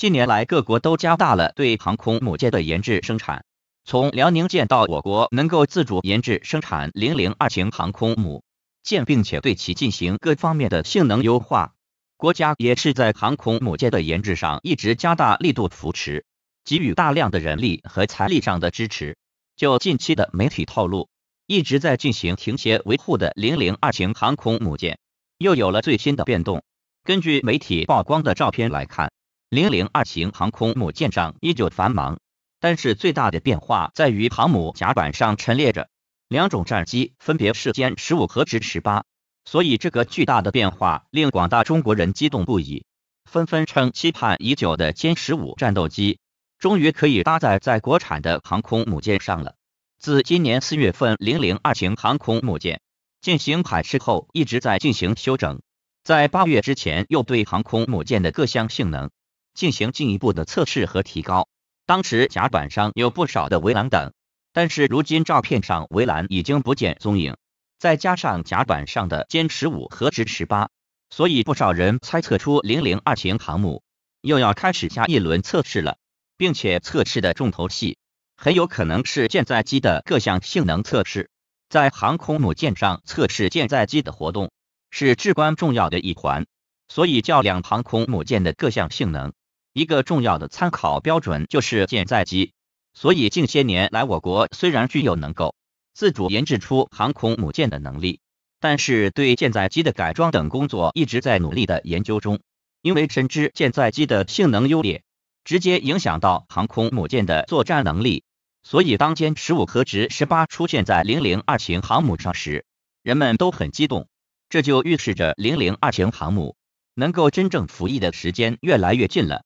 近年来，各国都加大了对航空母舰的研制生产。从辽宁舰到我国能够自主研制生产零零二型航空母舰，并且对其进行各方面的性能优化。国家也是在航空母舰的研制上一直加大力度扶持，给予大量的人力和财力上的支持。就近期的媒体透露，一直在进行停歇维护的零零二型航空母舰又有了最新的变动。根据媒体曝光的照片来看。零零二型航空母舰上依旧繁忙，但是最大的变化在于航母甲板上陈列着两种战机，分别是歼十五和直十八，所以这个巨大的变化令广大中国人激动不已，纷纷称期盼已久的歼十五战斗机终于可以搭载在国产的航空母舰上了。自今年四月份零零二型航空母舰进行海试后，一直在进行修整，在八月之前又对航空母舰的各项性能。进行进一步的测试和提高。当时甲板上有不少的围栏等，但是如今照片上围栏已经不见踪影，再加上甲板上的歼十五和直十八，所以不少人猜测出零零二型航母又要开始下一轮测试了，并且测试的重头戏很有可能是舰载机的各项性能测试。在航空母舰上测试舰载机的活动是至关重要的一环，所以较量航空母舰的各项性能。一个重要的参考标准就是舰载机，所以近些年来，我国虽然具有能够自主研制出航空母舰的能力，但是对舰载机的改装等工作一直在努力的研究中，因为深知舰载机的性能优劣直接影响到航空母舰的作战能力，所以当歼十五和直十八出现在零零二型航母上时，人们都很激动，这就预示着零零二型航母能够真正服役的时间越来越近了。